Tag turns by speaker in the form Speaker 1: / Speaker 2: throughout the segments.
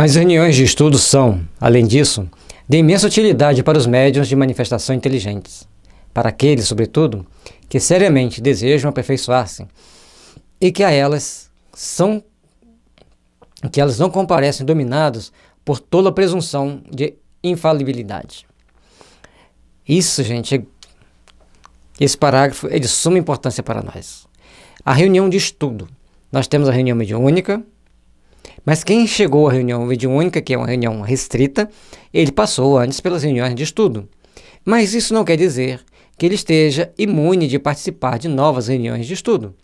Speaker 1: As reuniões de estudo são, além disso, de imensa utilidade para os médiums de manifestação inteligentes, para aqueles, sobretudo, que seriamente desejam aperfeiçoar-se e que a elas são que elas não comparecem dominados por toda a presunção de infalibilidade. Isso, gente, esse parágrafo é de suma importância para nós. A reunião de estudo. Nós temos a reunião mediúnica, mas quem chegou à reunião mediúnica, que é uma reunião restrita, ele passou antes pelas reuniões de estudo. Mas isso não quer dizer que ele esteja imune de participar de novas reuniões de estudo.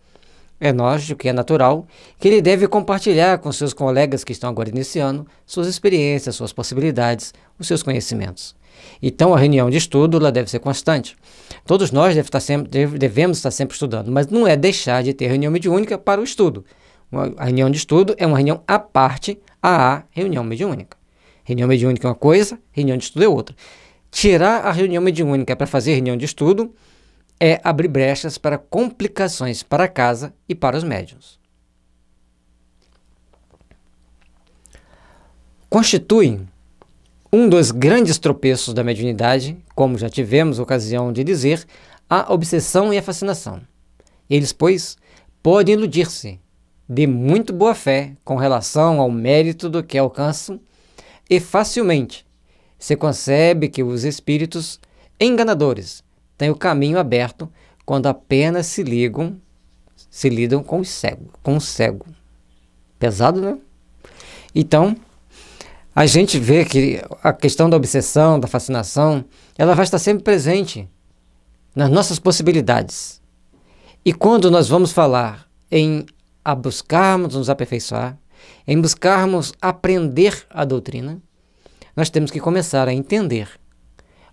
Speaker 1: É lógico que é natural que ele deve compartilhar com seus colegas que estão agora iniciando suas experiências, suas possibilidades, os seus conhecimentos. Então, a reunião de estudo ela deve ser constante. Todos nós deve estar sempre, devemos estar sempre estudando, mas não é deixar de ter reunião mediúnica para o estudo. Uma, a reunião de estudo é uma reunião à parte à reunião mediúnica. Reunião mediúnica é uma coisa, reunião de estudo é outra. Tirar a reunião mediúnica para fazer reunião de estudo é abrir brechas para complicações para a casa e para os médiuns. Constitui um dos grandes tropeços da mediunidade, como já tivemos ocasião de dizer, a obsessão e a fascinação. Eles, pois, podem iludir-se de muito boa fé com relação ao mérito do que alcançam, e facilmente se concebe que os espíritos enganadores têm o caminho aberto quando apenas se ligam, se lidam com o cego, com o cego. Pesado, né? Então, a gente vê que a questão da obsessão, da fascinação, ela vai estar sempre presente nas nossas possibilidades. E quando nós vamos falar em a buscarmos nos aperfeiçoar, em buscarmos aprender a doutrina, nós temos que começar a entender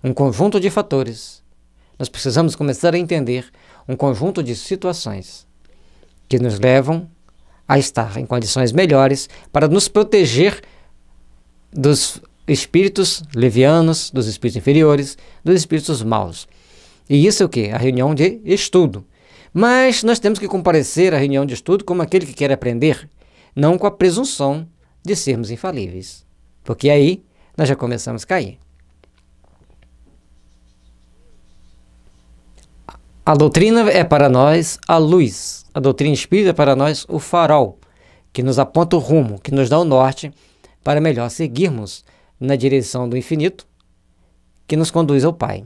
Speaker 1: um conjunto de fatores. Nós precisamos começar a entender um conjunto de situações que nos levam a estar em condições melhores para nos proteger dos espíritos levianos, dos espíritos inferiores, dos espíritos maus. E isso é o que? A reunião de estudo. Mas nós temos que comparecer à reunião de estudo como aquele que quer aprender, não com a presunção de sermos infalíveis, porque aí nós já começamos a cair. A doutrina é para nós a luz, a doutrina espírita é para nós o farol, que nos aponta o rumo, que nos dá o norte para melhor seguirmos na direção do infinito que nos conduz ao Pai.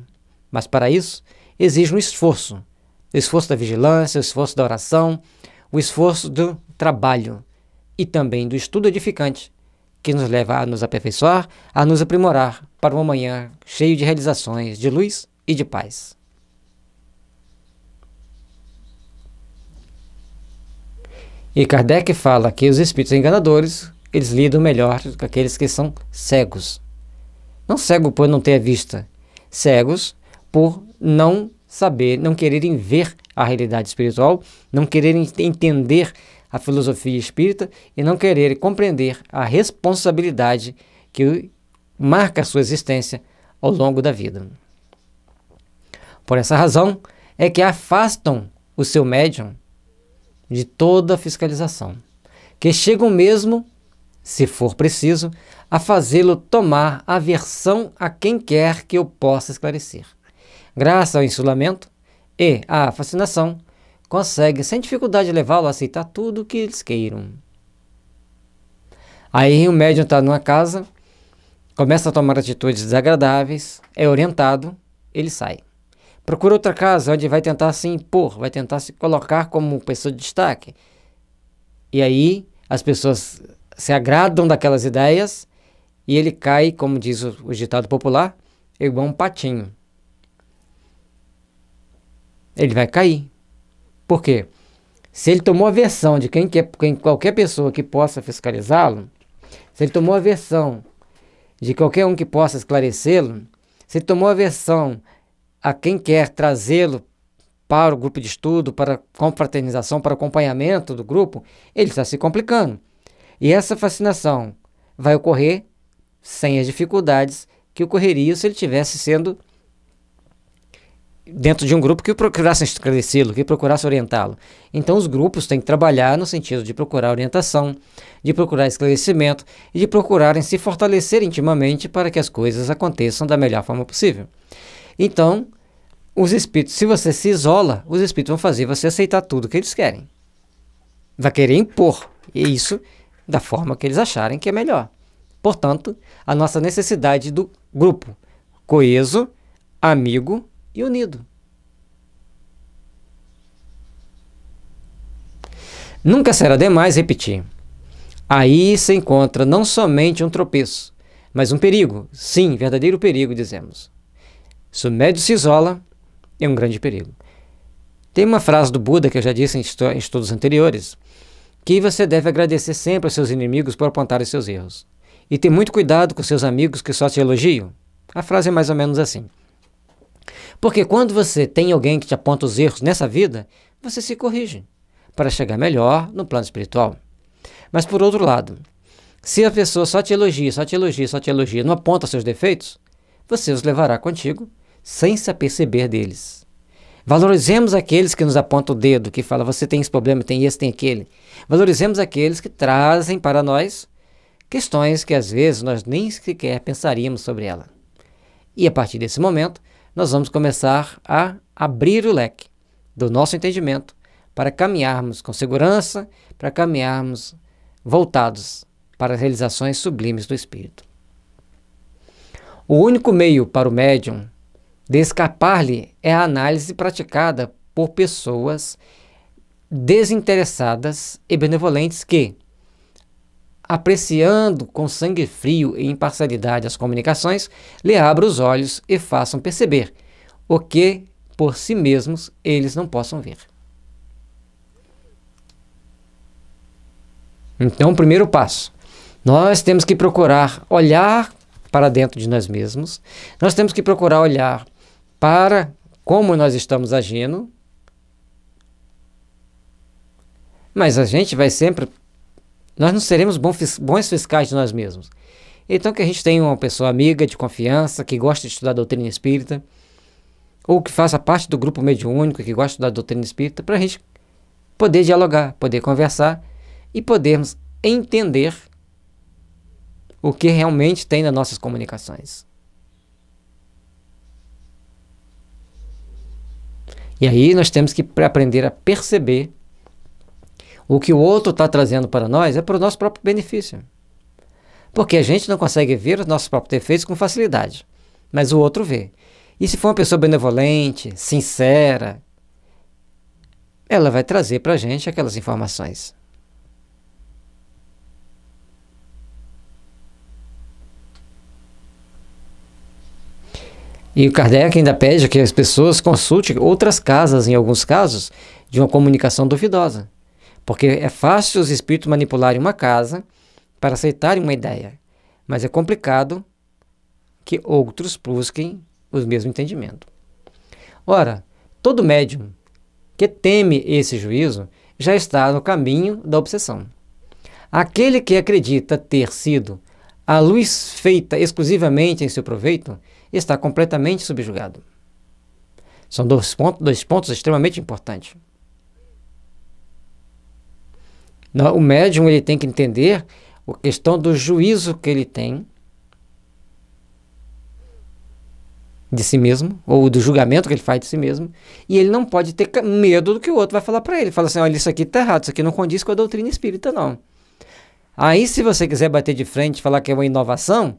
Speaker 1: Mas para isso exige um esforço o esforço da vigilância, o esforço da oração, o esforço do trabalho e também do estudo edificante, que nos leva a nos aperfeiçoar, a nos aprimorar para um amanhã cheio de realizações, de luz e de paz. E Kardec fala que os espíritos enganadores, eles lidam melhor com aqueles que são cegos. Não cego por não ter a vista, cegos por não saber, não quererem ver a realidade espiritual, não quererem entender a filosofia espírita e não quererem compreender a responsabilidade que marca a sua existência ao longo da vida. Por essa razão é que afastam o seu médium de toda fiscalização, que chegam mesmo, se for preciso, a fazê-lo tomar aversão a quem quer que eu possa esclarecer. Graças ao insulamento e à fascinação, consegue sem dificuldade levá-lo a aceitar tudo o que eles queiram. Aí o médium está numa casa, começa a tomar atitudes desagradáveis, é orientado, ele sai. Procura outra casa onde vai tentar se impor, vai tentar se colocar como pessoa de destaque. E aí as pessoas se agradam daquelas ideias e ele cai, como diz o, o ditado popular, igual um patinho ele vai cair. Por quê? Se ele tomou a versão de quem quer, quem, qualquer pessoa que possa fiscalizá-lo, se ele tomou a versão de qualquer um que possa esclarecê-lo, se ele tomou a versão a quem quer trazê-lo para o grupo de estudo, para confraternização, para acompanhamento do grupo, ele está se complicando. E essa fascinação vai ocorrer sem as dificuldades que ocorreria se ele estivesse sendo dentro de um grupo que procurasse esclarecê-lo, que procurasse orientá-lo. Então, os grupos têm que trabalhar no sentido de procurar orientação, de procurar esclarecimento e de procurarem se fortalecer intimamente para que as coisas aconteçam da melhor forma possível. Então, os espíritos, se você se isola, os espíritos vão fazer você aceitar tudo que eles querem. Vai querer impor e isso da forma que eles acharem que é melhor. Portanto, a nossa necessidade do grupo coeso, amigo e unido. Nunca será demais repetir. Aí se encontra não somente um tropeço, mas um perigo. Sim, verdadeiro perigo, dizemos. Se o médio se isola, é um grande perigo. Tem uma frase do Buda que eu já disse em estudos anteriores, que você deve agradecer sempre aos seus inimigos por apontarem seus erros. E ter muito cuidado com seus amigos que só te elogiam. A frase é mais ou menos assim. Porque quando você tem alguém que te aponta os erros nessa vida, você se corrige para chegar melhor no plano espiritual. Mas por outro lado, se a pessoa só te elogia, só te elogia, só te elogia, não aponta seus defeitos, você os levará contigo sem se aperceber deles. Valorizemos aqueles que nos apontam o dedo, que fala você tem esse problema, tem esse, tem aquele. Valorizemos aqueles que trazem para nós questões que às vezes nós nem sequer pensaríamos sobre ela. E a partir desse momento, nós vamos começar a abrir o leque do nosso entendimento para caminharmos com segurança, para caminharmos voltados para as realizações sublimes do espírito. O único meio para o médium de escapar-lhe é a análise praticada por pessoas desinteressadas e benevolentes que, apreciando com sangue frio e imparcialidade as comunicações, lhe abra os olhos e façam perceber o que por si mesmos eles não possam ver. Então, o primeiro passo, nós temos que procurar olhar para dentro de nós mesmos, nós temos que procurar olhar para como nós estamos agindo, mas a gente vai sempre nós não seremos bons fiscais de nós mesmos. Então que a gente tenha uma pessoa amiga, de confiança, que gosta de estudar doutrina espírita, ou que faça parte do grupo mediúnico, que gosta de estudar doutrina espírita, para a gente poder dialogar, poder conversar e podermos entender o que realmente tem nas nossas comunicações. E aí nós temos que aprender a perceber o que o outro está trazendo para nós é para o nosso próprio benefício. Porque a gente não consegue ver os nossos próprios defeitos com facilidade, mas o outro vê. E se for uma pessoa benevolente, sincera, ela vai trazer para a gente aquelas informações. E o Kardec ainda pede que as pessoas consultem outras casas, em alguns casos, de uma comunicação duvidosa. Porque é fácil os espíritos manipularem uma casa para aceitarem uma ideia, mas é complicado que outros busquem o mesmo entendimento. Ora, todo médium que teme esse juízo já está no caminho da obsessão. Aquele que acredita ter sido a luz feita exclusivamente em seu proveito está completamente subjugado. São dois pontos, dois pontos extremamente importantes. O médium ele tem que entender a questão do juízo que ele tem de si mesmo, ou do julgamento que ele faz de si mesmo, e ele não pode ter medo do que o outro vai falar para ele. Fala assim: olha, isso aqui está errado, isso aqui não condiz com a doutrina espírita, não. Aí, se você quiser bater de frente e falar que é uma inovação,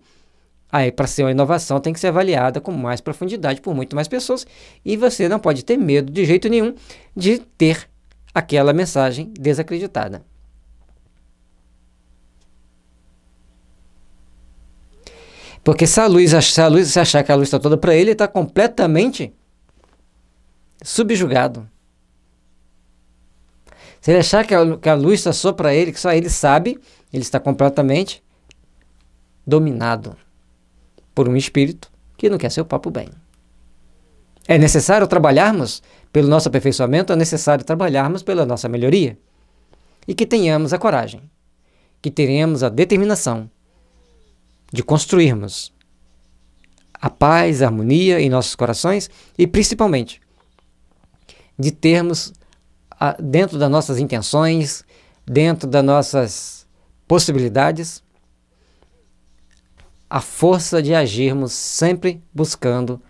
Speaker 1: aí, para ser uma inovação, tem que ser avaliada com mais profundidade por muito mais pessoas, e você não pode ter medo de jeito nenhum de ter aquela mensagem desacreditada. Porque se a luz, se a luz se achar que a luz está toda para ele, ele está completamente subjugado. Se ele achar que a, que a luz está só para ele, que só ele sabe, ele está completamente dominado por um espírito que não quer seu papo bem. É necessário trabalharmos pelo nosso aperfeiçoamento, é necessário trabalharmos pela nossa melhoria. E que tenhamos a coragem, que teremos a determinação de construirmos a paz, a harmonia em nossos corações e principalmente de termos ah, dentro das nossas intenções, dentro das nossas possibilidades, a força de agirmos sempre buscando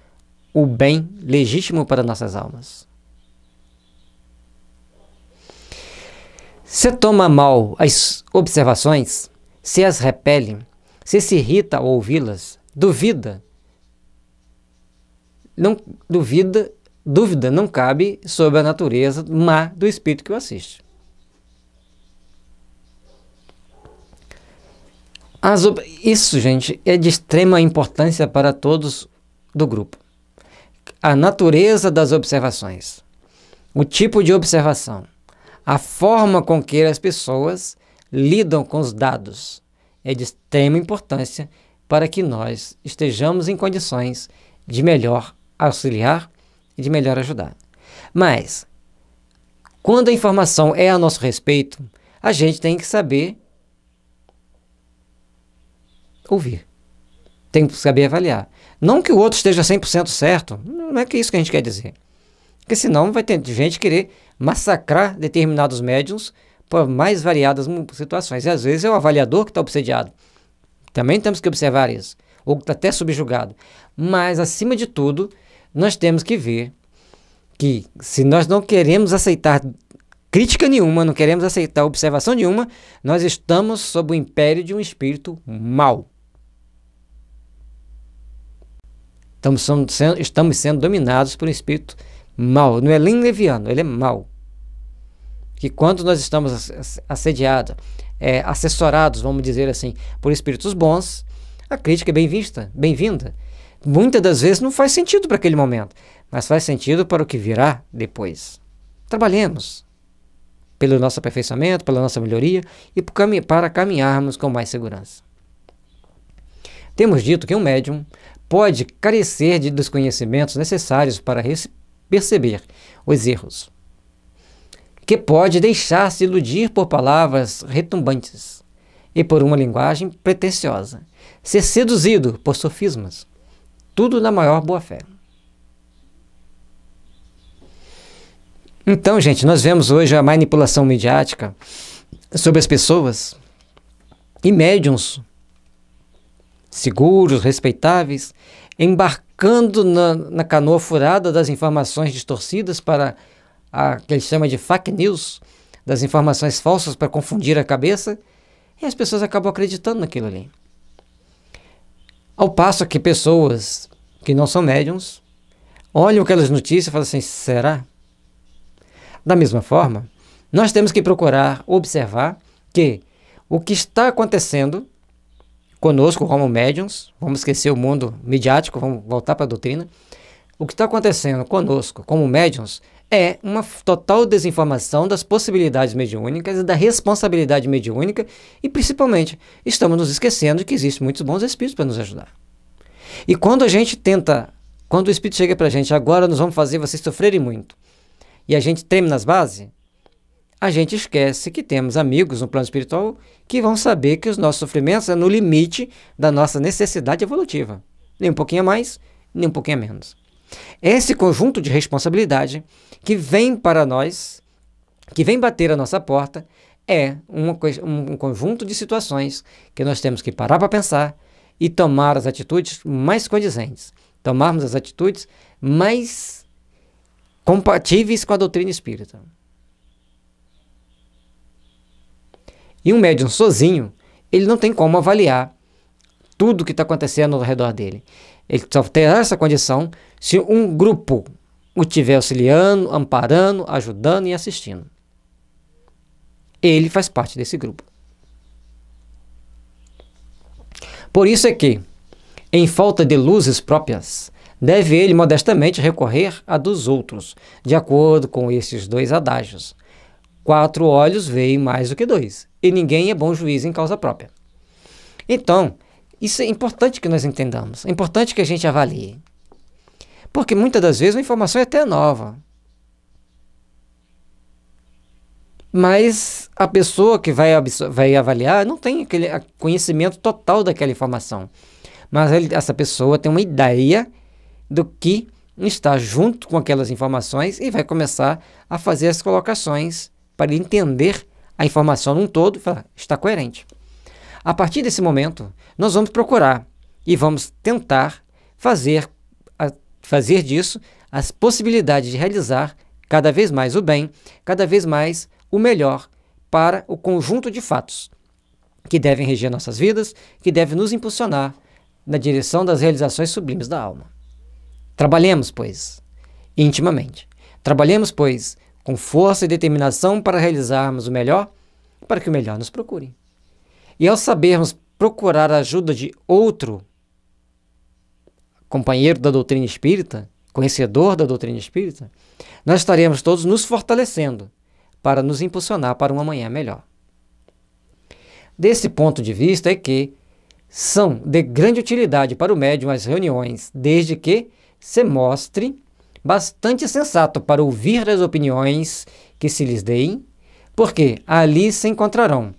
Speaker 1: o bem legítimo para nossas almas. Se toma mal as observações, se as repele, você se irrita ao ouvi-las? Duvida? Não duvida, dúvida não cabe sobre a natureza má do espírito que o assiste. As, isso, gente, é de extrema importância para todos do grupo. A natureza das observações, o tipo de observação, a forma com que as pessoas lidam com os dados, é de extrema importância para que nós estejamos em condições de melhor auxiliar e de melhor ajudar. Mas, quando a informação é a nosso respeito, a gente tem que saber ouvir. Tem que saber avaliar. Não que o outro esteja 100% certo, não é que é isso que a gente quer dizer. Porque senão vai ter gente querer massacrar determinados médiums por mais variadas situações. E às vezes é o avaliador que está obsediado. Também temos que observar isso. Ou está até subjugado. Mas, acima de tudo, nós temos que ver que se nós não queremos aceitar crítica nenhuma, não queremos aceitar observação nenhuma, nós estamos sob o império de um espírito mau. Estamos sendo, estamos sendo dominados por um espírito mau. Não é nem leviano, ele é mau que quando nós estamos assediados, é, assessorados, vamos dizer assim, por espíritos bons, a crítica é bem vista, bem-vinda. Muitas das vezes não faz sentido para aquele momento, mas faz sentido para o que virá depois. Trabalhemos pelo nosso aperfeiçoamento, pela nossa melhoria e para caminharmos com mais segurança. Temos dito que um médium pode carecer de, dos conhecimentos necessários para perceber os erros que pode deixar-se iludir por palavras retumbantes e por uma linguagem pretensiosa, ser seduzido por sofismas, tudo na maior boa-fé. Então, gente, nós vemos hoje a manipulação midiática sobre as pessoas e médiums seguros, respeitáveis, embarcando na, na canoa furada das informações distorcidas para a, que ele chama de fake news, das informações falsas para confundir a cabeça, e as pessoas acabam acreditando naquilo ali. Ao passo que pessoas que não são médiums olham aquelas notícias e falam assim: será? Da mesma forma, nós temos que procurar observar que o que está acontecendo conosco como médiums, vamos esquecer o mundo midiático, vamos voltar para a doutrina. O que está acontecendo conosco como médiums é uma total desinformação das possibilidades mediúnicas e da responsabilidade mediúnica, e principalmente estamos nos esquecendo que existem muitos bons espíritos para nos ajudar. E quando a gente tenta, quando o espírito chega para a gente, agora nós vamos fazer vocês sofrerem muito, e a gente treme nas bases, a gente esquece que temos amigos no plano espiritual que vão saber que os nossos sofrimentos é no limite da nossa necessidade evolutiva. Nem um pouquinho a mais, nem um pouquinho a menos. Esse conjunto de responsabilidade que vem para nós, que vem bater a nossa porta, é uma, um conjunto de situações que nós temos que parar para pensar e tomar as atitudes mais condizentes, tomarmos as atitudes mais compatíveis com a doutrina espírita. E um médium sozinho, ele não tem como avaliar tudo o que está acontecendo ao redor dele. Ele só terá essa condição se um grupo o estiver auxiliando, amparando, ajudando e assistindo. Ele faz parte desse grupo. Por isso é que, em falta de luzes próprias, deve ele modestamente recorrer a dos outros, de acordo com esses dois adágios. Quatro olhos veem mais do que dois, e ninguém é bom juiz em causa própria. Então, isso é importante que nós entendamos, é importante que a gente avalie. Porque muitas das vezes a informação é até nova. Mas a pessoa que vai, vai avaliar não tem aquele conhecimento total daquela informação. Mas ele, essa pessoa tem uma ideia do que está junto com aquelas informações e vai começar a fazer as colocações para entender a informação num todo e falar, está coerente. A partir desse momento, nós vamos procurar e vamos tentar fazer, a, fazer disso as possibilidades de realizar cada vez mais o bem, cada vez mais o melhor para o conjunto de fatos que devem reger nossas vidas, que devem nos impulsionar na direção das realizações sublimes da alma. Trabalhemos, pois, intimamente. Trabalhemos, pois, com força e determinação para realizarmos o melhor, para que o melhor nos procure. E ao sabermos procurar a ajuda de outro companheiro da doutrina espírita, conhecedor da doutrina espírita, nós estaremos todos nos fortalecendo para nos impulsionar para uma manhã melhor. Desse ponto de vista é que são de grande utilidade para o médium as reuniões, desde que se mostre bastante sensato para ouvir as opiniões que se lhes deem, porque ali se encontrarão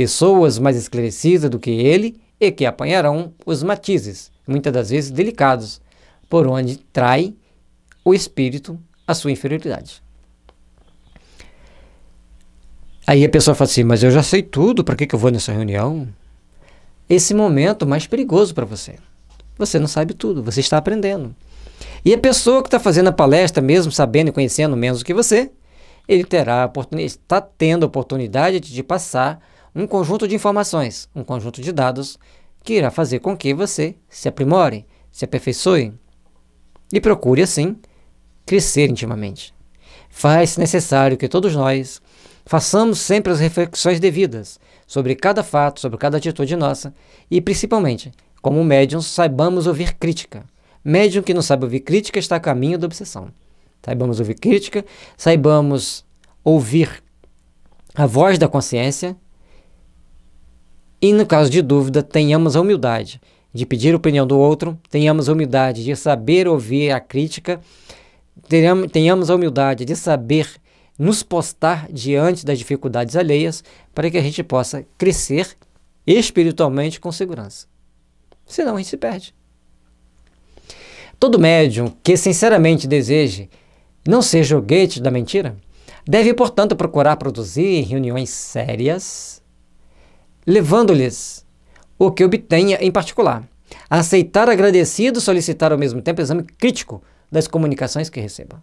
Speaker 1: pessoas mais esclarecidas do que ele e que apanharão os matizes, muitas das vezes delicados, por onde trai o espírito a sua inferioridade. Aí a pessoa fala assim: Mas eu já sei tudo, para que, que eu vou nessa reunião? Esse momento mais perigoso para você. Você não sabe tudo, você está aprendendo. E a pessoa que está fazendo a palestra, mesmo sabendo e conhecendo menos do que você, ele terá oportunidade, está tendo a oportunidade de te passar um conjunto de informações, um conjunto de dados, que irá fazer com que você se aprimore, se aperfeiçoe e procure, assim, crescer intimamente. Faz necessário que todos nós façamos sempre as reflexões devidas sobre cada fato, sobre cada atitude nossa e, principalmente, como médium, saibamos ouvir crítica. Médium que não sabe ouvir crítica está a caminho da obsessão. Saibamos ouvir crítica, saibamos ouvir a voz da consciência e no caso de dúvida, tenhamos a humildade de pedir a opinião do outro, tenhamos a humildade de saber ouvir a crítica, tenhamos a humildade de saber nos postar diante das dificuldades alheias para que a gente possa crescer espiritualmente com segurança. Senão a gente se perde. Todo médium que sinceramente deseje não ser joguete da mentira deve, portanto, procurar produzir reuniões sérias levando-lhes o que obtenha em particular. Aceitar agradecido, solicitar ao mesmo tempo exame crítico das comunicações que receba.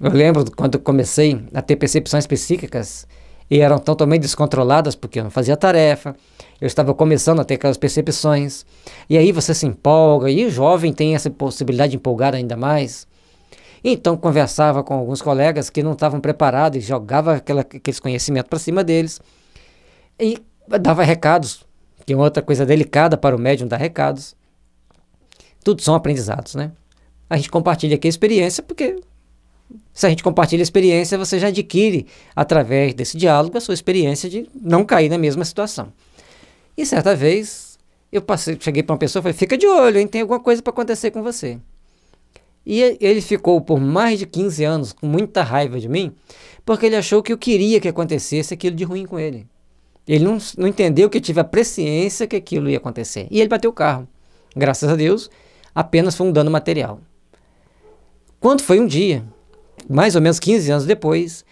Speaker 1: Eu lembro quando comecei a ter percepções psíquicas e eram totalmente descontroladas porque eu não fazia tarefa, eu estava começando a ter aquelas percepções. E aí você se empolga, e o jovem tem essa possibilidade de empolgar ainda mais. Então conversava com alguns colegas que não estavam preparados e jogava aquela, aqueles conhecimentos para cima deles. E dava recados, que é outra coisa delicada para o médium dar recados. Tudo são aprendizados, né? A gente compartilha aqui a experiência porque se a gente compartilha a experiência, você já adquire através desse diálogo a sua experiência de não cair na mesma situação. E certa vez eu passei, cheguei para uma pessoa e falei: "Fica de olho, hein? Tem alguma coisa para acontecer com você." E ele ficou por mais de 15 anos com muita raiva de mim, porque ele achou que eu queria que acontecesse aquilo de ruim com ele. Ele não, não entendeu que eu tive a presciência que aquilo ia acontecer. E ele bateu o carro. Graças a Deus, apenas foi um dano material. Quando foi um dia, mais ou menos 15 anos depois,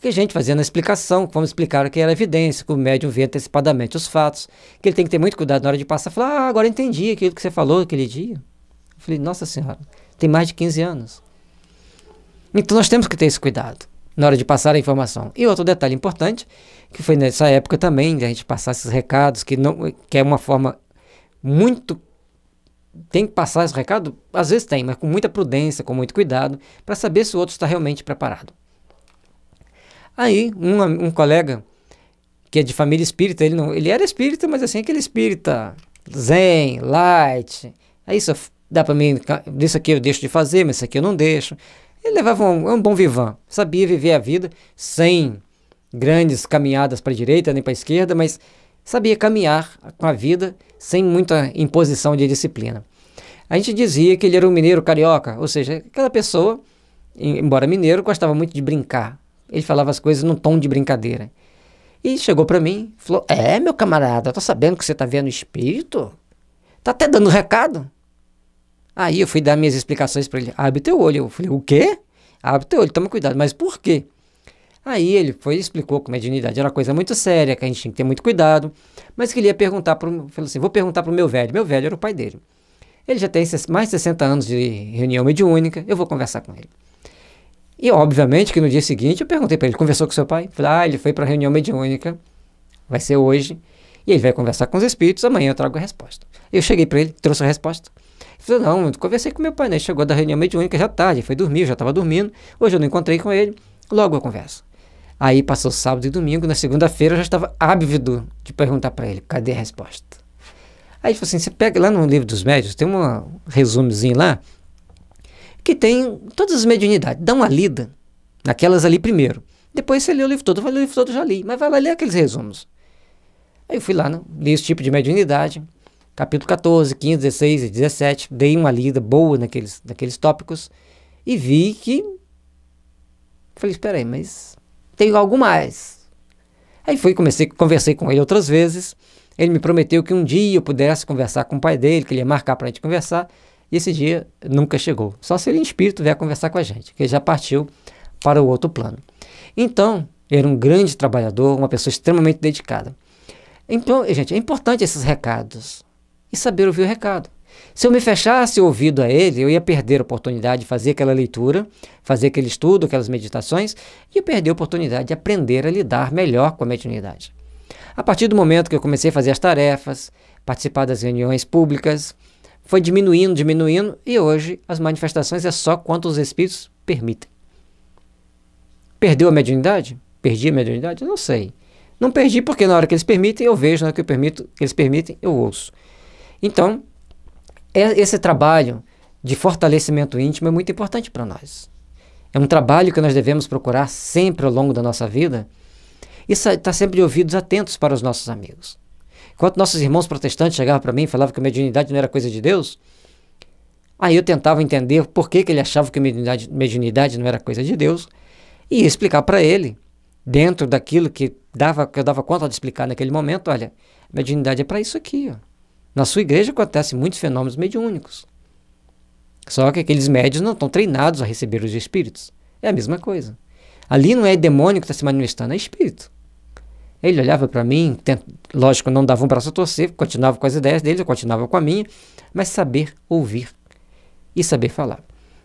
Speaker 1: que a gente fazendo a explicação, vamos explicar o que era evidência, que o médium vê antecipadamente os fatos, que ele tem que ter muito cuidado na hora de passar, falar, ah, agora entendi aquilo que você falou aquele dia. Eu falei, nossa senhora, tem mais de 15 anos. Então nós temos que ter esse cuidado na hora de passar a informação. E outro detalhe importante, que foi nessa época também, de a gente passar esses recados, que, não, que é uma forma muito. Tem que passar esse recado? Às vezes tem, mas com muita prudência, com muito cuidado, para saber se o outro está realmente preparado. Aí, um, um colega que é de família espírita, ele, não, ele era espírita, mas assim, aquele espírita zen, light, aí só dá para mim, isso aqui eu deixo de fazer, mas isso aqui eu não deixo. Ele levava um, é um bom vivan, sabia viver a vida sem grandes caminhadas para a direita nem para a esquerda, mas sabia caminhar com a vida sem muita imposição de disciplina. A gente dizia que ele era um mineiro carioca, ou seja, aquela pessoa, embora mineiro, gostava muito de brincar. Ele falava as coisas num tom de brincadeira. E chegou para mim, falou: "É, meu camarada, tá sabendo que você tá vendo espírito? Tá até dando recado?" Aí eu fui dar minhas explicações para ele. Abre teu olho. Eu falei, o quê? Abre teu olho, toma cuidado. Mas por quê? Aí ele foi explicou que mediunidade era uma coisa muito séria, que a gente tinha que ter muito cuidado, mas que ele ia perguntar para falou assim, vou perguntar para o meu velho. Meu velho era o pai dele. Ele já tem mais de 60 anos de reunião mediúnica, eu vou conversar com ele. E obviamente que no dia seguinte eu perguntei para ele, conversou com seu pai? Falei, ah, ele foi para a reunião mediúnica, vai ser hoje, e ele vai conversar com os espíritos, amanhã eu trago a resposta. Eu cheguei para ele, trouxe a resposta. Falei, não, conversei com meu pai, né? Chegou da reunião mediúnica já tarde, foi dormir, já estava dormindo. Hoje eu não encontrei com ele, logo a conversa. Aí passou sábado e domingo, na segunda-feira eu já estava ávido de perguntar para ele, cadê a resposta? Aí ele falou assim, você pega lá no livro dos médios, tem um resumozinho lá, que tem todas as mediunidades, dá uma lida naquelas ali primeiro. Depois você lê o livro todo, vai ler o livro todo, já li, mas vai lá ler aqueles resumos. Aí eu fui lá, né? li esse tipo de mediunidade, capítulo 14, 15, 16 e 17, dei uma lida boa naqueles, naqueles tópicos e vi que. Falei, espera aí, mas tem algo mais. Aí fui, comecei, conversei com ele outras vezes. Ele me prometeu que um dia eu pudesse conversar com o pai dele, que ele ia marcar para a gente conversar. E esse dia nunca chegou. Só se ele em espírito vier conversar com a gente, que ele já partiu para o outro plano. Então, era um grande trabalhador, uma pessoa extremamente dedicada. Então, gente, é importante esses recados e saber ouvir o recado. Se eu me fechasse o ouvido a ele, eu ia perder a oportunidade de fazer aquela leitura, fazer aquele estudo, aquelas meditações, e eu perder a oportunidade de aprender a lidar melhor com a mediunidade. A partir do momento que eu comecei a fazer as tarefas, participar das reuniões públicas, foi diminuindo, diminuindo, e hoje as manifestações é só quanto os espíritos permitem. Perdeu a mediunidade? Perdi a mediunidade? não sei. Não perdi porque na hora que eles permitem, eu vejo, na hora que eu permito, eles permitem, eu ouço. Então, é, esse trabalho de fortalecimento íntimo é muito importante para nós. É um trabalho que nós devemos procurar sempre ao longo da nossa vida e estar tá sempre de ouvidos atentos para os nossos amigos. Enquanto nossos irmãos protestantes chegavam para mim e falavam que a mediunidade não era coisa de Deus, aí eu tentava entender por que, que ele achava que a mediunidade, mediunidade não era coisa de Deus e explicar para ele, dentro daquilo que, dava, que eu dava conta de explicar naquele momento, olha, mediunidade é para isso aqui, ó. Na sua igreja acontecem muitos fenômenos mediúnicos. Só que aqueles médios não estão treinados a receber os espíritos. É a mesma coisa. Ali não é demônio que está se manifestando, é espírito. Ele olhava para mim, lógico, não dava um braço a torcer, continuava com as ideias dele, eu continuava com a minha, mas saber ouvir e saber falar.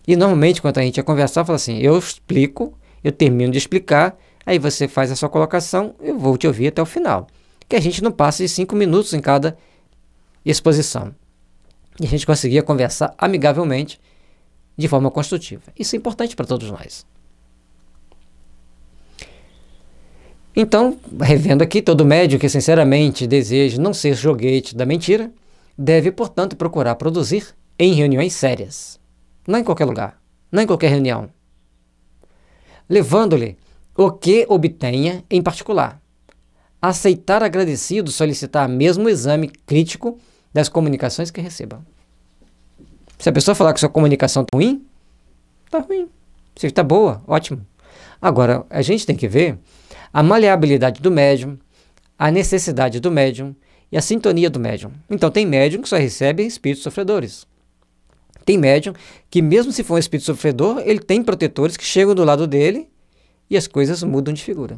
Speaker 1: E normalmente, quando a gente ia conversar, fala assim: eu explico, eu termino de explicar, aí você faz a sua colocação, eu vou te ouvir até o final. Que a gente não passe de cinco minutos em cada exposição. E a gente conseguia conversar amigavelmente, de forma construtiva. Isso é importante para todos nós. Então, revendo aqui, todo médio que sinceramente deseja não ser joguete da mentira, deve, portanto, procurar produzir em reuniões sérias. Não em qualquer lugar, não em qualquer reunião. Levando-lhe o que obtenha em particular. Aceitar agradecido solicitar mesmo exame crítico das comunicações que receba. Se a pessoa falar que sua comunicação está ruim, está ruim. Se está boa, ótimo. Agora, a gente tem que ver a maleabilidade do médium, a necessidade do médium e a sintonia do médium. Então, tem médium que só recebe espíritos sofredores. Tem médium que, mesmo se for um espírito sofredor, ele tem protetores que chegam do lado dele e as coisas mudam de figura.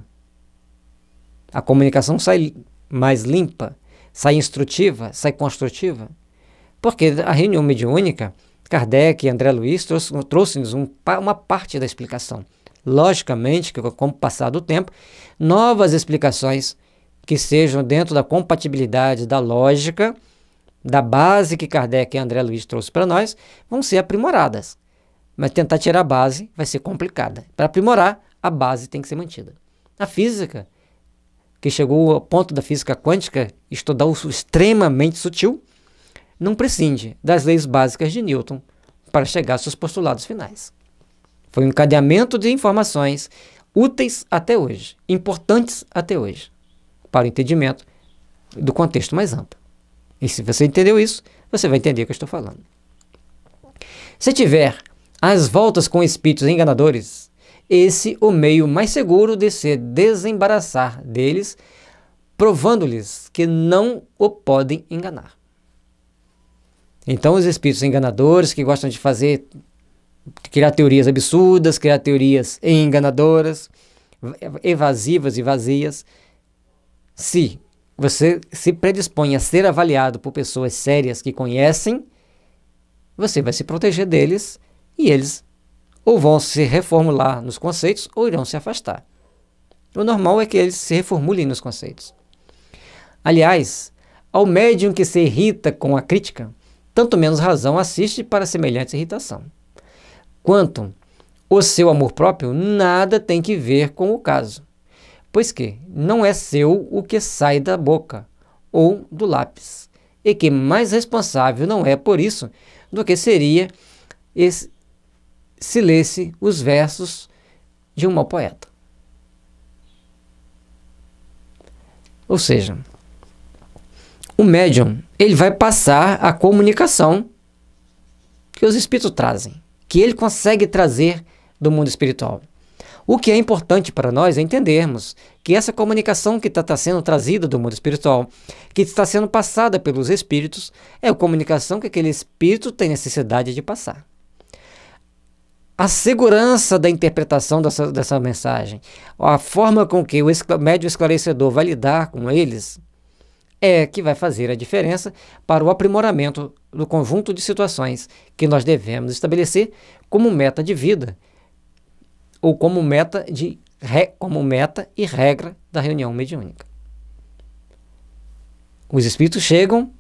Speaker 1: A comunicação sai mais limpa, sai instrutiva, sai construtiva? Porque a reunião mediúnica, Kardec e André Luiz trouxeram trouxe um, uma parte da explicação. Logicamente, que com o passar do tempo, novas explicações que sejam dentro da compatibilidade da lógica, da base que Kardec e André Luiz trouxeram para nós, vão ser aprimoradas. Mas tentar tirar a base vai ser complicada. Para aprimorar, a base tem que ser mantida. A física que chegou ao ponto da física quântica estudar o extremamente sutil, não prescinde das leis básicas de Newton para chegar aos seus postulados finais. Foi um encadeamento de informações úteis até hoje, importantes até hoje, para o entendimento do contexto mais amplo. E se você entendeu isso, você vai entender o que eu estou falando. Se tiver as voltas com espíritos enganadores, esse o meio mais seguro de se desembaraçar deles, provando-lhes que não o podem enganar. Então, os espíritos enganadores que gostam de fazer, criar teorias absurdas, criar teorias enganadoras, evasivas e vazias, se você se predispõe a ser avaliado por pessoas sérias que conhecem, você vai se proteger deles e eles ou vão se reformular nos conceitos ou irão se afastar. O normal é que eles se reformulem nos conceitos. Aliás, ao médium que se irrita com a crítica, tanto menos razão assiste para semelhante irritação. Quanto o seu amor próprio, nada tem que ver com o caso, pois que não é seu o que sai da boca ou do lápis, e que mais responsável não é por isso do que seria esse, se lesse os versos de um mau poeta. Ou seja, o médium, ele vai passar a comunicação que os espíritos trazem, que ele consegue trazer do mundo espiritual. O que é importante para nós é entendermos que essa comunicação que está tá sendo trazida do mundo espiritual, que está sendo passada pelos espíritos, é a comunicação que aquele espírito tem necessidade de passar a segurança da interpretação dessa, dessa mensagem, a forma com que o médio esclarecedor vai lidar com eles, é que vai fazer a diferença para o aprimoramento do conjunto de situações que nós devemos estabelecer como meta de vida ou como meta, de, como meta e regra da reunião mediúnica. Os espíritos chegam,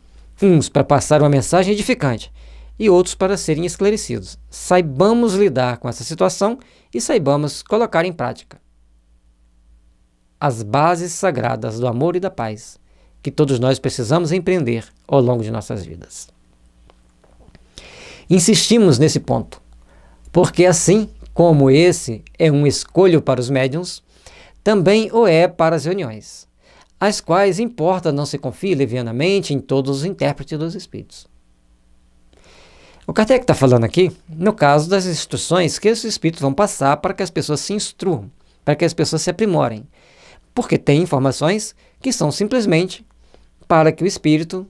Speaker 1: uns para passar uma mensagem edificante, e outros para serem esclarecidos. Saibamos lidar com essa situação e saibamos colocar em prática as bases sagradas do amor e da paz que todos nós precisamos empreender ao longo de nossas vidas. Insistimos nesse ponto, porque assim como esse é um escolho para os médiums, também o é para as reuniões, as quais importa não se confie levianamente em todos os intérpretes dos espíritos. O Kardec está falando aqui, no caso das instruções que esses espíritos vão passar para que as pessoas se instruam, para que as pessoas se aprimorem. Porque tem informações que são simplesmente para que o espírito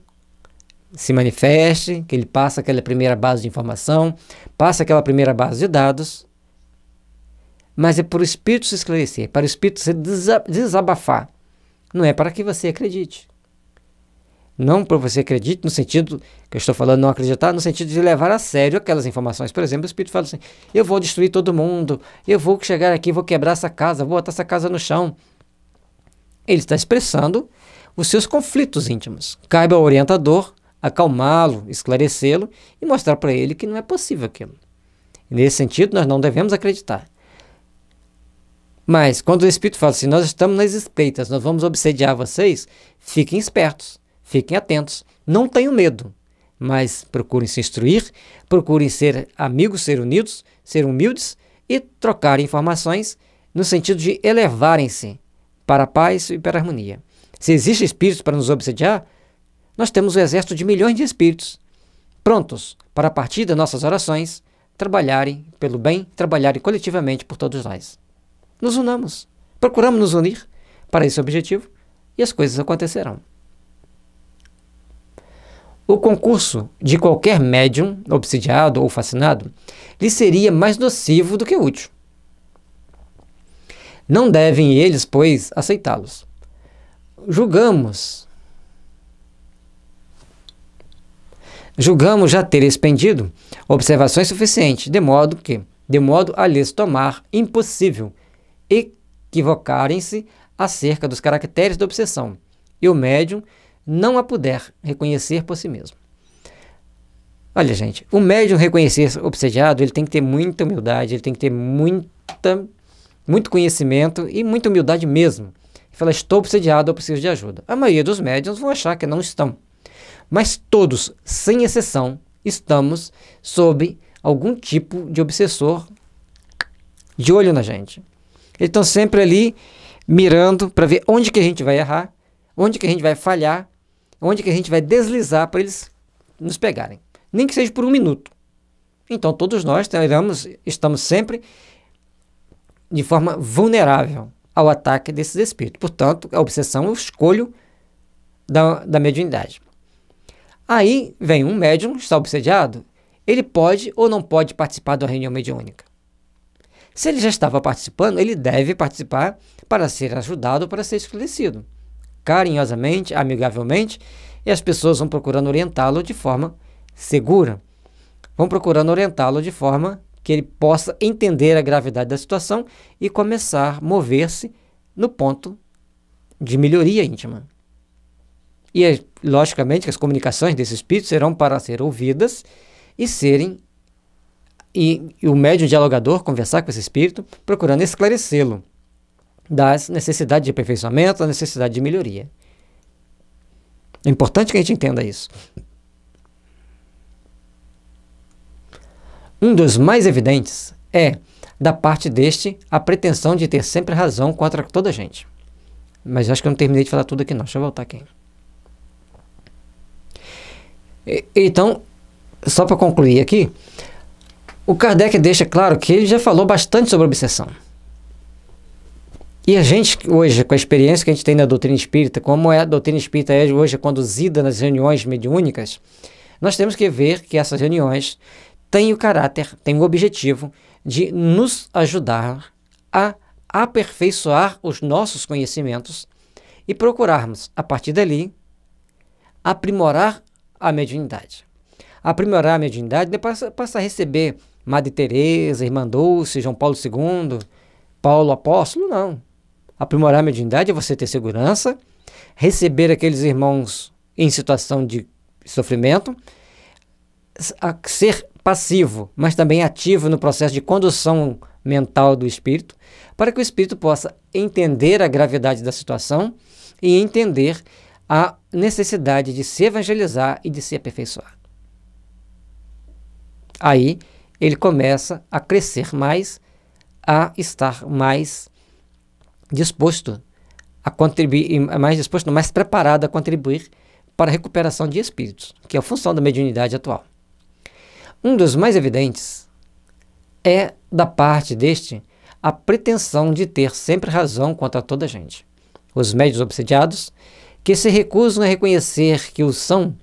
Speaker 1: se manifeste, que ele passe aquela primeira base de informação, passe aquela primeira base de dados. Mas é para o espírito se esclarecer, para o espírito se desabafar. Não é para que você acredite. Não para você acreditar, no sentido que eu estou falando não acreditar, no sentido de levar a sério aquelas informações. Por exemplo, o Espírito fala assim: eu vou destruir todo mundo, eu vou chegar aqui, vou quebrar essa casa, vou botar essa casa no chão. Ele está expressando os seus conflitos íntimos. Cabe ao orientador acalmá-lo, esclarecê-lo e mostrar para ele que não é possível aquilo. Nesse sentido, nós não devemos acreditar. Mas quando o Espírito fala assim, nós estamos nas espreitas, nós vamos obsediar vocês, fiquem espertos. Fiquem atentos. Não tenham medo, mas procurem se instruir, procurem ser amigos, ser unidos, ser humildes e trocar informações no sentido de elevarem-se para a paz e para a harmonia. Se existe espírito para nos obsediar, nós temos um exército de milhões de espíritos prontos para, a partir das nossas orações, trabalharem pelo bem, trabalharem coletivamente por todos nós. Nos unamos, procuramos nos unir para esse objetivo e as coisas acontecerão. O concurso de qualquer médium, obsidiado ou fascinado, lhe seria mais nocivo do que útil. Não devem eles, pois, aceitá-los. Julgamos. Julgamos já ter expendido observações suficientes, de modo que, de modo a lhes tomar impossível equivocarem-se acerca dos caracteres da obsessão, e o médium não a puder reconhecer por si mesmo. Olha, gente, o médium reconhecer obsediado, ele tem que ter muita humildade, ele tem que ter muita, muito conhecimento e muita humildade mesmo. Ele fala, estou obsediado, eu preciso de ajuda. A maioria dos médiums vão achar que não estão. Mas todos, sem exceção, estamos sob algum tipo de obsessor de olho na gente. Eles estão sempre ali mirando para ver onde que a gente vai errar, onde que a gente vai falhar, onde que a gente vai deslizar para eles nos pegarem, nem que seja por um minuto. Então todos nós teremos, estamos sempre de forma vulnerável ao ataque desses espíritos. Portanto, a obsessão é o escolho da, da mediunidade. Aí vem um médium, está obsediado, ele pode ou não pode participar da reunião mediúnica. Se ele já estava participando, ele deve participar para ser ajudado, para ser esclarecido carinhosamente, amigavelmente, e as pessoas vão procurando orientá-lo de forma segura. Vão procurando orientá-lo de forma que ele possa entender a gravidade da situação e começar a mover-se no ponto de melhoria íntima. E, é, logicamente, que as comunicações desse espírito serão para ser ouvidas e serem. E, e o médium dialogador conversar com esse espírito, procurando esclarecê-lo das necessidades de aperfeiçoamento, da necessidade de melhoria. É importante que a gente entenda isso. Um dos mais evidentes é, da parte deste, a pretensão de ter sempre razão contra toda a gente. Mas acho que eu não terminei de falar tudo aqui não, deixa eu voltar aqui. E, então, só para concluir aqui, o Kardec deixa claro que ele já falou bastante sobre obsessão. E a gente, hoje, com a experiência que a gente tem na doutrina espírita, como é a doutrina espírita é hoje conduzida nas reuniões mediúnicas, nós temos que ver que essas reuniões têm o caráter, têm o objetivo de nos ajudar a aperfeiçoar os nossos conhecimentos e procurarmos, a partir dali, aprimorar a mediunidade. Aprimorar a mediunidade depois é passar a receber Madre Teresa, Irmã Dulce, João Paulo II, Paulo Apóstolo, não. Aprimorar a mediunidade é você ter segurança, receber aqueles irmãos em situação de sofrimento, ser passivo, mas também ativo no processo de condução mental do espírito, para que o espírito possa entender a gravidade da situação e entender a necessidade de se evangelizar e de se aperfeiçoar. Aí ele começa a crescer mais, a estar mais disposto a contribuir, mais disposto, mais preparado a contribuir para a recuperação de espíritos, que é a função da mediunidade atual. Um dos mais evidentes é, da parte deste, a pretensão de ter sempre razão contra toda a gente. Os médios obsediados, que se recusam a reconhecer que o são,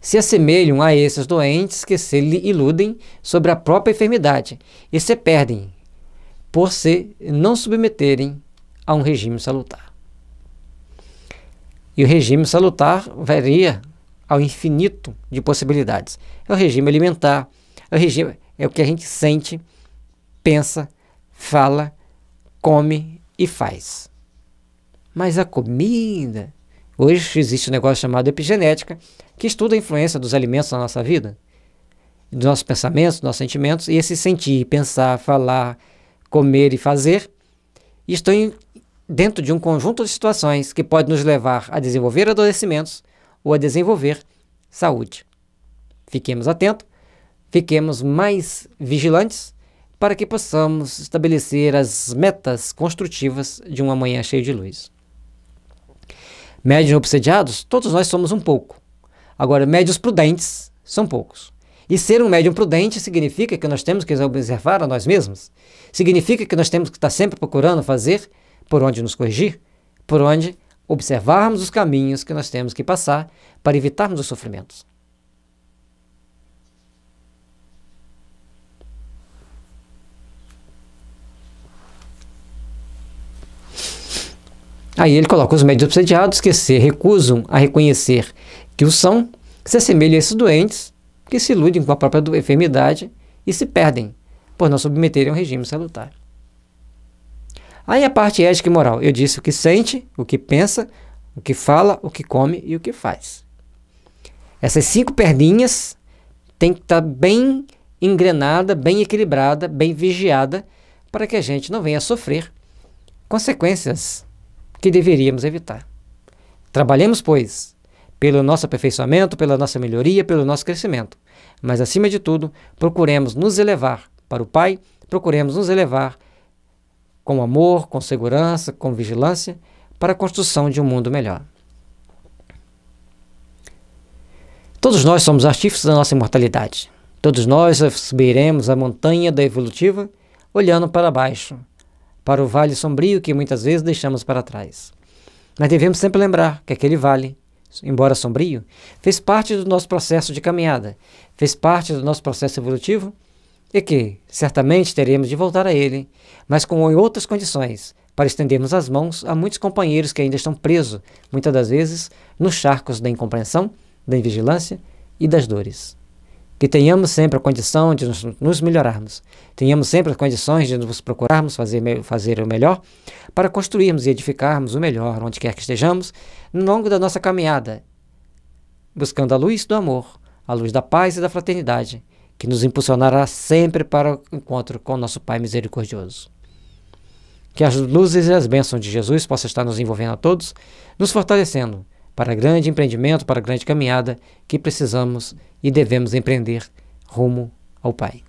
Speaker 1: se assemelham a esses doentes que se iludem sobre a própria enfermidade e se perdem, por se não submeterem a um regime salutar. E o regime salutar varia ao infinito de possibilidades. É o regime alimentar, é o regime é o que a gente sente, pensa, fala, come e faz. Mas a comida, hoje existe um negócio chamado epigenética, que estuda a influência dos alimentos na nossa vida, dos nossos pensamentos, dos nossos sentimentos, e esse sentir, pensar, falar, comer e fazer, e estou em, dentro de um conjunto de situações que pode nos levar a desenvolver adoecimentos ou a desenvolver saúde. Fiquemos atentos, fiquemos mais vigilantes para que possamos estabelecer as metas construtivas de um amanhã cheio de luz. Médios obsediados, todos nós somos um pouco. Agora, médios prudentes são poucos. E ser um médium prudente significa que nós temos que observar a nós mesmos. Significa que nós temos que estar sempre procurando fazer por onde nos corrigir, por onde observarmos os caminhos que nós temos que passar para evitarmos os sofrimentos. Aí ele coloca os médios obsediados que se recusam a reconhecer que o são, se assemelham a esses doentes que se iludem com a própria enfermidade e se perdem por não submeterem a um regime salutar. Aí a parte ética e moral. Eu disse o que sente, o que pensa, o que fala, o que come e o que faz. Essas cinco perninhas têm que estar tá bem engrenada, bem equilibrada, bem vigiada, para que a gente não venha sofrer consequências que deveríamos evitar. Trabalhemos, pois, pelo nosso aperfeiçoamento, pela nossa melhoria, pelo nosso crescimento. Mas, acima de tudo, procuremos nos elevar para o Pai, procuremos nos elevar com amor, com segurança, com vigilância, para a construção de um mundo melhor. Todos nós somos artífices da nossa imortalidade. Todos nós subiremos a montanha da evolutiva olhando para baixo, para o vale sombrio que muitas vezes deixamos para trás. Mas devemos sempre lembrar que aquele vale embora sombrio, fez parte do nosso processo de caminhada, fez parte do nosso processo evolutivo e que certamente teremos de voltar a ele, mas com outras condições, para estendermos as mãos a muitos companheiros que ainda estão presos, muitas das vezes, nos charcos da incompreensão, da invigilância e das dores que tenhamos sempre a condição de nos, nos, melhorarmos, tenhamos sempre as condições de nos procurarmos fazer, fazer o melhor para construirmos e edificarmos o melhor onde quer que estejamos no longo da nossa caminhada, buscando a luz do amor, a luz da paz e da fraternidade, que nos impulsionará sempre para o encontro com nosso Pai misericordioso. Que as luzes e as bênçãos de Jesus possam estar nos envolvendo a todos, nos fortalecendo para grande empreendimento, para grande caminhada que precisamos e devemos empreender rumo ao Pai.